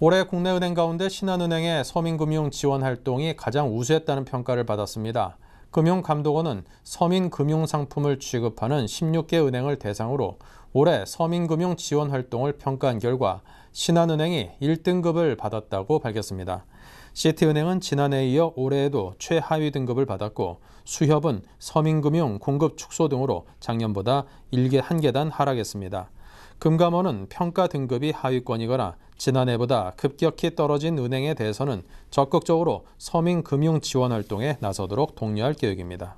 올해 국내 은행 가운데 신한은행의 서민금융 지원 활동이 가장 우수했다는 평가를 받았습니다. 금융감독원은 서민금융 상품을 취급하는 16개 은행을 대상으로 올해 서민금융 지원 활동을 평가한 결과 신한은행이 1등급을 받았다고 밝혔습니다. 시티은행은 지난해에 이어 올해에도 최하위 등급을 받았고 수협은 서민금융 공급 축소 등으로 작년보다 1개 한 계단 하락했습니다. 금감원은 평가 등급이 하위권이거나 지난해보다 급격히 떨어진 은행에 대해서는 적극적으로 서민금융 지원 활동에 나서도록 독려할 계획입니다.